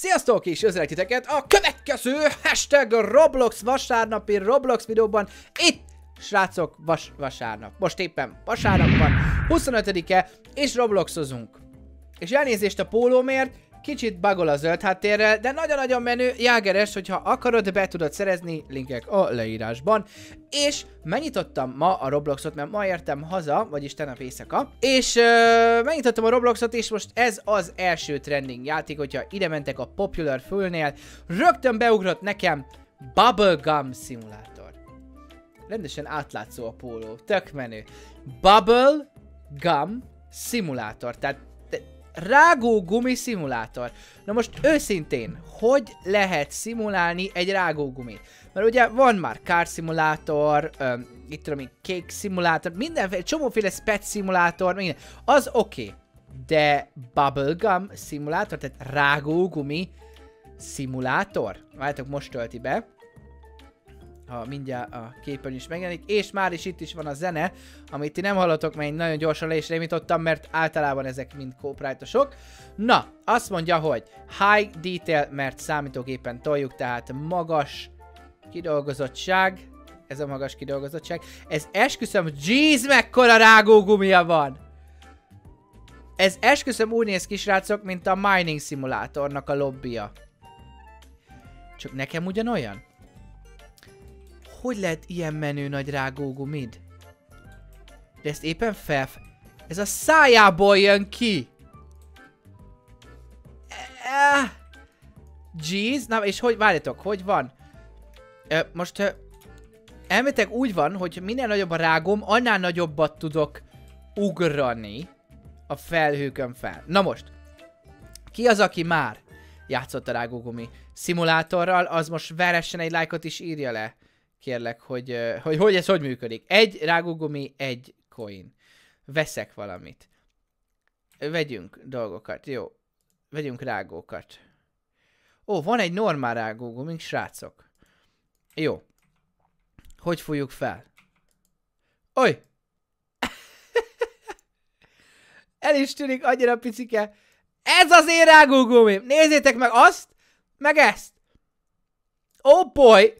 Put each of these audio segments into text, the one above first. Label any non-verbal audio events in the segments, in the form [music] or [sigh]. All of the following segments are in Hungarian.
Sziasztok és titeket a következő hashtag Roblox vasárnapi Roblox videóban itt srácok vas vasárnap. Most éppen vasárnap van, 25-e és Robloxozunk. És elnézést a pólómért, Kicsit bagol a zöld háttérrel, de nagyon-nagyon menő, jágeres, hogyha akarod, be tudod szerezni, linkek a leírásban. És megnyitottam ma a Robloxot, mert ma értem haza, vagyis tegnap éjszaka, és ö, megnyitottam a Robloxot, és most ez az első trending játék, hogyha ide mentek a Popular fülnél, rögtön beugrott nekem Bubblegum Simulator. Rendesen átlátszó a póló, tök menő. Bubble Gum Simulator, tehát Rágó gumi szimulátor. Na most őszintén, hogy lehet szimulálni egy gumit? Mert ugye van már kár szimulátor, öm, itt tudom én, kék szimulátor, mindenféle, csomóféle spec szimulátor, minden. Az oké, okay, de bubblegum szimulátor, tehát rágógumi szimulátor? Váltok, most tölti be ha mindjárt a képen is megjelenik. És már is itt is van a zene, amit ti nem hallotok, mert én nagyon gyorsan le is rémítottam, mert általában ezek mind copyrightosok. Na, azt mondja, hogy high detail, mert számítógépen toljuk, tehát magas kidolgozottság. Ez a magas kidolgozottság. Ez esküszöm, jeez, mekkora rágógumia van! Ez esküszöm úgy néz ki, srácok, mint a mining szimulátornak a lobbia. Csak nekem ugyanolyan? hogy lehet ilyen menő nagy rágógumid? De ezt éppen fel... Ez a szájából jön ki! Eh, jeez, na és hogy, várjatok, hogy van? Ö, most... Ö, elméletek úgy van, hogy minél nagyobb a rágom, annál nagyobbat tudok ugrani a felhőkön fel. Na most, ki az, aki már játszott a rágógumi szimulátorral, az most veressen egy lájkot is írja le kérlek, hogy, hogy hogy ez hogy működik. Egy rágógumi, egy coin. Veszek valamit. Vegyünk dolgokat. Jó. Vegyünk rágókat. Ó, van egy normál rágógumink, srácok. Jó. Hogy fújjuk fel? Oj! [laughs] El is tűnik annyira picike. Ez az én rágógumim! Nézzétek meg azt, meg ezt! Ó, oh boy!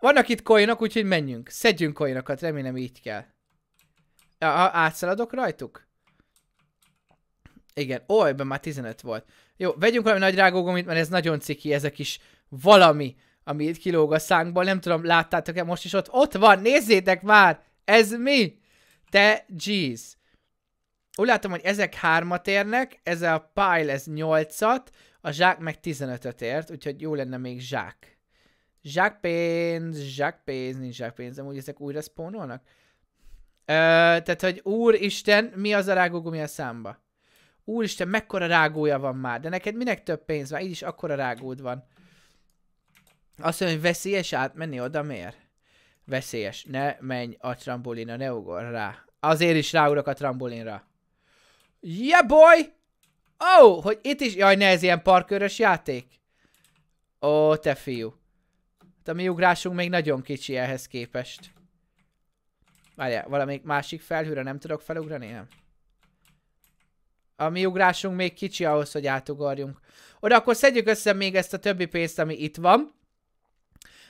Vannak itt coinok, úgyhogy menjünk. Szedjünk coinokat, remélem így kell. A átszaladok rajtuk? Igen, ó, ebben már 15 volt. Jó, vegyünk valami nagy rágógomit, mert ez nagyon ciki, ez a kis valami, ami itt kilóg a szánkból. Nem tudom, láttátok-e most is ott? Ott van, nézzétek már! Ez mi? Te, jeez. Úgy látom, hogy ezek hármat érnek, ez a pile ez 8-at, a zsák meg 15-öt ért, úgyhogy jó lenne még zsák. Zsákpénz, zsákpénz, nincs zsákpénz, amúgy ezek újra spawnolnak. Ö, tehát, hogy úristen, mi az a rágógumi a számba? Úristen, mekkora rágója van már, de neked minek több pénz van, így is akkora rágód van. Azt mondja, hogy veszélyes átmenni oda, miért? Veszélyes, ne menj a trambolina ne ugor rá. Azért is ráugrok a trambolinra. Yeah boy! Oh, hogy itt is, jaj ne, ez ilyen parkörös játék. Ó, oh, te fiú a mi ugrásunk még nagyon kicsi ehhez képest. Várjál, valamelyik másik felhőre nem tudok felugrani, nem? A mi ugrásunk még kicsi ahhoz, hogy átugorjunk. Oda akkor szedjük össze még ezt a többi pénzt, ami itt van.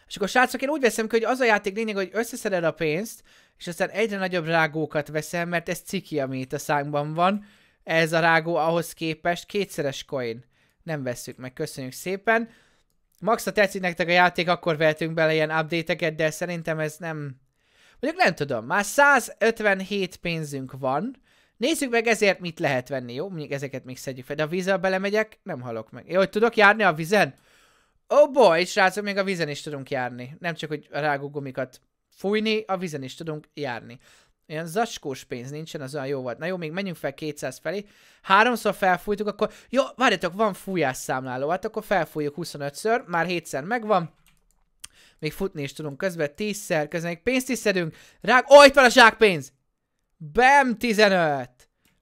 És akkor srácok, én úgy veszem hogy az a játék lényeg, hogy összeszeded a pénzt, és aztán egyre nagyobb rágókat veszel, mert ez ciki, ami itt a szánkban van. Ez a rágó ahhoz képest kétszeres coin. Nem veszük meg, köszönjük szépen. Max, ha tetszik nektek a játék, akkor vehetünk bele ilyen update-eket, de szerintem ez nem... Mondjuk nem tudom, már 157 pénzünk van, Nézzük meg ezért mit lehet venni, jó? Mondjuk ezeket még szedjük fel. De a vízzel belemegyek, nem halok meg. Jó, hogy tudok járni a vizen? Ó oh boy, srácok, még a vizen is tudunk járni. Nem csak, hogy a rágó gumikat fújni, a vizen is tudunk járni. Ilyen zacskós pénz nincsen, az olyan jó volt. Na jó, még menjünk fel 200 felé. Háromszor felfújtuk, akkor... Jó, várjatok, van fújásszámláló, hát akkor felfújjuk 25-ször, már 7-szer megvan. Még futni is tudunk közben, 10-szer, közben még pénzt is szedünk. Rák... Ó, oh, itt van a zsákpénz! Bem, 15!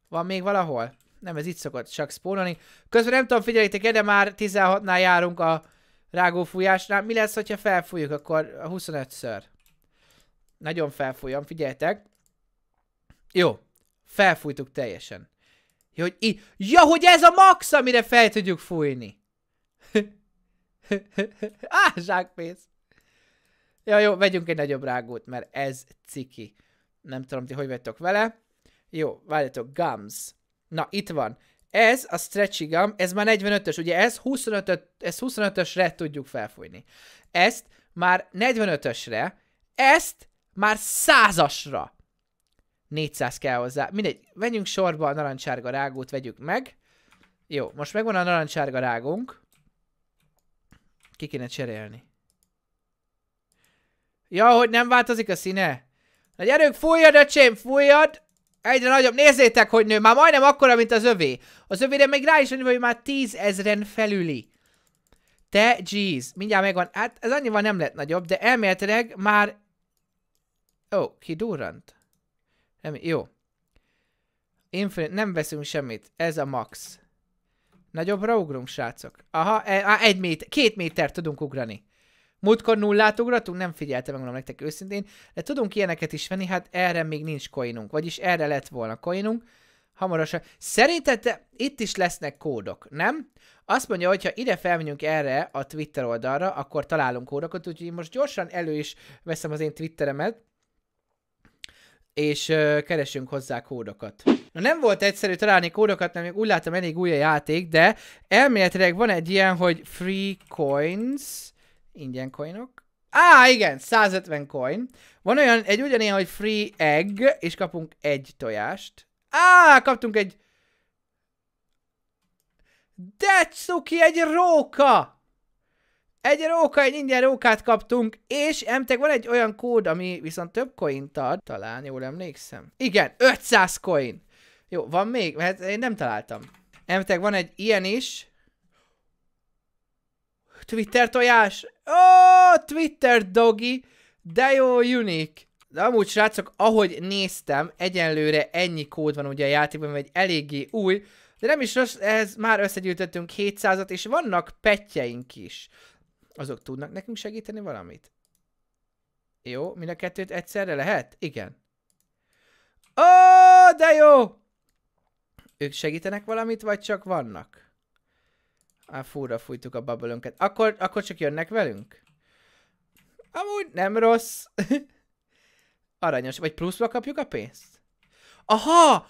Van még valahol? Nem, ez itt szokott csak spónolni. Közben nem tudom, figyeljétek de már 16-nál járunk a rágófújásnál. Mi lesz, ha felfújjuk, akkor 25-ször. Nagyon felfújom, figyeljetek. Jó, felfújtuk teljesen. Jó, hogy, í- ja, hogy ez a max, amire fel tudjuk fújni. [laughs] Á, zsákpész. Ja, jó, vegyünk egy nagyobb rágót, mert ez ciki. Nem tudom, ti hogy vettek vele. Jó, várjatok, gums. Na, itt van. Ez a stretchy gum, ez már 45-ös, ugye ez 25-ösre ez 25 tudjuk felfújni. Ezt már 45-ösre, ezt már százasra. 400 kell hozzá. Mindegy, vegyünk sorba a narancsárga rágót, vegyük meg. Jó, most megvan a narancsárga rágunk. Ki kéne cserélni. Ja, hogy nem változik a színe? Na gyerünk, fújjad, öcsém, fújjad! Egyre nagyobb, nézzétek, hogy nő, már majdnem akkora, mint az övé. Az övére még rá is mondja, hogy már tízezren felüli. Te, jeez, mindjárt megvan. Hát ez annyival nem lett nagyobb, de elméletileg már... Ó, oh, kidurrant. Nem, jó. Infinite, nem veszünk semmit. Ez a max. Nagyobbra ugrunk, srácok. Aha, e, egy méter, két méter tudunk ugrani. Múltkor nullát ugratunk, nem figyeltem meg mondom nektek őszintén, de tudunk ilyeneket is venni, hát erre még nincs coinunk, vagyis erre lett volna coinunk. Hamarosan. Szerinted itt is lesznek kódok, nem? Azt mondja, hogy ha ide felmegyünk erre a Twitter oldalra, akkor találunk kódokat, úgyhogy most gyorsan elő is veszem az én Twitteremet, és uh, keresünk hozzá kódokat. Na nem volt egyszerű találni kódokat, mert még úgy látom elég új a játék, de elméletileg van egy ilyen, hogy free coins, ingyen coinok, Á, ah, igen, 150 coin. Van olyan, egy ugyanilyen, hogy free egg, és kapunk egy tojást. Á, ah, kaptunk egy... De egy róka! Egy róka, egy ingyen rókát kaptunk, és emtek van egy olyan kód, ami viszont több coin ad, talán jól emlékszem. Igen, 500 coin. Jó, van még? Mert hát én nem találtam. Emtek van egy ilyen is. Twitter tojás. Ó, oh, Twitter dogi. De jó, unique. De amúgy srácok, ahogy néztem, egyenlőre ennyi kód van ugye a játékban, vagy eléggé új. De nem is rossz, ehhez már összegyűjtöttünk 700-at, és vannak petjeink is. Azok tudnak nekünk segíteni valamit? Jó, mind a kettőt egyszerre lehet? Igen. Ó, de jó! Ők segítenek valamit, vagy csak vannak? Á, fúra fújtuk a bubble Akkor, akkor csak jönnek velünk? Amúgy nem rossz. [laughs] Aranyos. Vagy pluszba kapjuk a pénzt? Aha!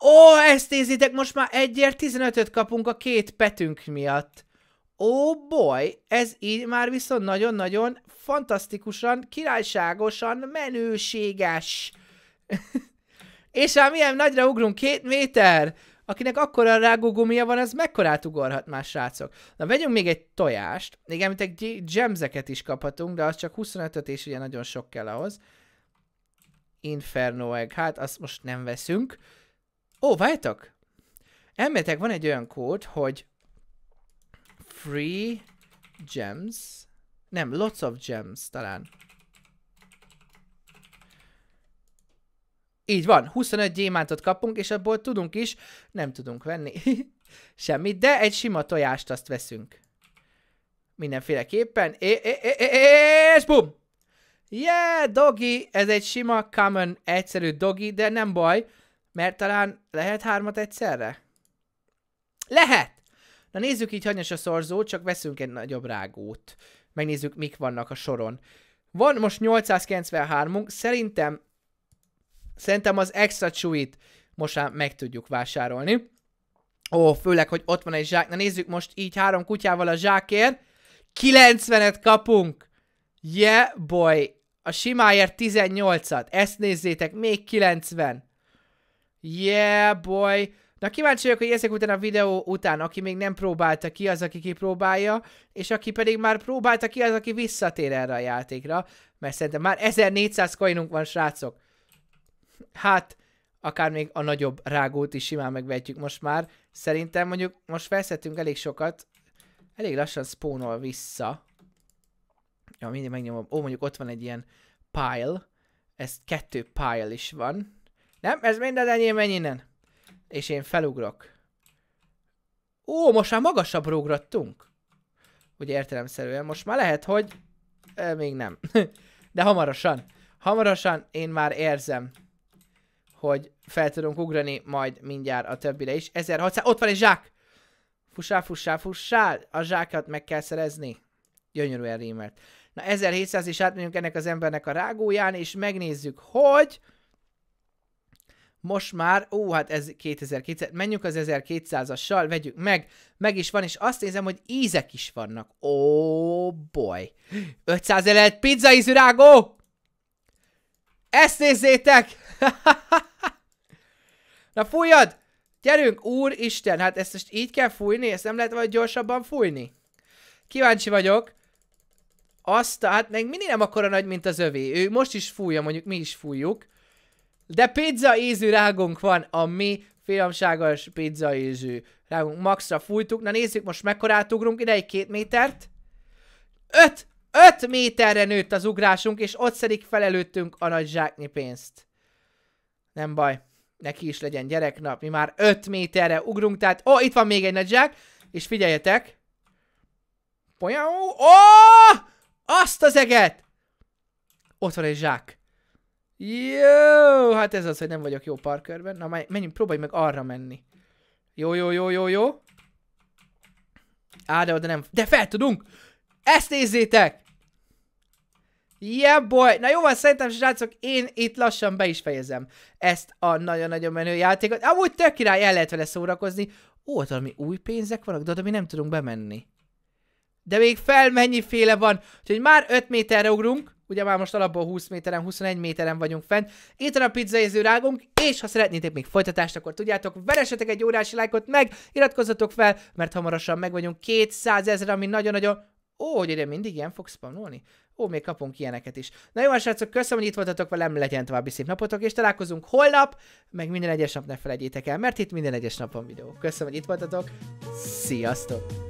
Ó, ezt nézitek, most már egyért 15 öt kapunk a két petünk miatt ó oh boy, ez így már viszont nagyon-nagyon fantasztikusan, királyságosan menőséges. [laughs] És ám milyen nagyra ugrunk, két méter! Akinek akkora rágógumia van, az mekkorát ugorhat más srácok. Na, vegyünk még egy tojást. Igen, mint egy gemzeket is kaphatunk, de az csak 25-öt, és ugye nagyon sok kell ahhoz. Inferno egg. Hát, azt most nem veszünk. Ó, várjátok! Elméletek van egy olyan kód, hogy Free gems. Nem, lots of gems talán. Így van, 25 gyémántot kapunk, és abból tudunk is, nem tudunk venni [laughs] semmit, de egy sima tojást azt veszünk. Mindenféleképpen, é é é és bum! Yeah, dogi! Ez egy sima, common, egyszerű dogi, de nem baj, mert talán lehet hármat egyszerre? Lehet! Na nézzük így hanyas a szorzót, csak veszünk egy nagyobb rágót. Megnézzük, mik vannak a soron. Van most 893-unk, szerintem szerintem az extra chewy most már meg tudjuk vásárolni. Ó, főleg, hogy ott van egy zsák. Na nézzük most így három kutyával a zsákért. 90-et kapunk! Yeah, boy! A simáért 18-at. Ezt nézzétek, még 90. Yeah, boy! Na kíváncsi vagyok, hogy ezek után a videó után, aki még nem próbálta ki, az aki kipróbálja, és aki pedig már próbálta ki, az aki visszatér erre a játékra, mert szerintem már 1400 coinunk van, srácok. Hát, akár még a nagyobb rágót is simán megvetjük most már. Szerintem mondjuk most felszettünk elég sokat, elég lassan spónol vissza. Ja, mindig megnyomom. Ó, mondjuk ott van egy ilyen pile. Ez kettő pile is van. Nem? Ez minden enyém, menj innen. És én felugrok. Ó, most már magasabbra ugrottunk. Ugye értelemszerűen. Most már lehet, hogy... E, még nem. [laughs] De hamarosan. Hamarosan én már érzem, hogy fel tudunk ugrani majd mindjárt a többire is. 1600... Ott van egy zsák! Fussál, fussál, fussál! A zsákat meg kell szerezni. Gyönyörűen rímelt. Na 1700 is átmegyünk ennek az embernek a rágóján, és megnézzük, hogy most már, ó, hát ez 2200, menjünk az 1200-assal, vegyük meg, meg is van, és azt nézem, hogy ízek is vannak. Ó, oh boy. 500 lehet pizzaízvirágó! Ezt nézzétek! [laughs] Na fújjad! Gyerünk, úristen, hát ezt most így kell fújni, ezt nem lehet vagy gyorsabban fújni? Kíváncsi vagyok. Azt, hát még mindig nem akkora nagy, mint az övé. Ő most is fújja, mondjuk mi is fújjuk. De pizza ízű rágunk van, a mi finomságos pizza ízű rágunk. Maxra fújtuk. Na nézzük most mekkora átugrunk Ide egy két métert. Öt! Öt méterre nőtt az ugrásunk, és ott szedik fel előttünk a nagy zsáknyi pénzt. Nem baj. Neki is legyen gyereknap. Mi már öt méterre ugrunk, tehát... Ó, oh, itt van még egy nagy zsák. És figyeljetek. Pojáó! Ó! Azt az eget! Ott van egy zsák. Jó, hát ez az, hogy nem vagyok jó parkörben. Na, menjünk, próbálj meg arra menni. Jó, jó, jó, jó, jó. Á, de oda nem... De fel tudunk! Ezt nézzétek! Yeah boy! Na jó van, szerintem srácok, én itt lassan be is fejezem ezt a nagyon-nagyon menő játékot. Amúgy tök király, el lehet vele szórakozni. Ó, ott valami új pénzek vannak, de oda mi nem tudunk bemenni. De még fel mennyiféle van. Úgyhogy már 5 méterre ugrunk. Ugye már most alapból 20 méteren, 21 méteren vagyunk fent. Itt van a pizzaéző rágunk, és ha szeretnétek még folytatást, akkor tudjátok, veresetek egy órási lájkot meg, iratkozzatok fel, mert hamarosan meg vagyunk 200 ezer, ami nagyon-nagyon... Ó, hogy ide mindig ilyen fog spamolni? Ó, még kapunk ilyeneket is. Na jó, srácok, köszönöm, hogy itt voltatok velem, legyen további szép napotok, és találkozunk holnap, meg minden egyes nap ne felejtjétek el, mert itt minden egyes nap van videó. Köszönöm, hogy itt voltatok, sziasztok!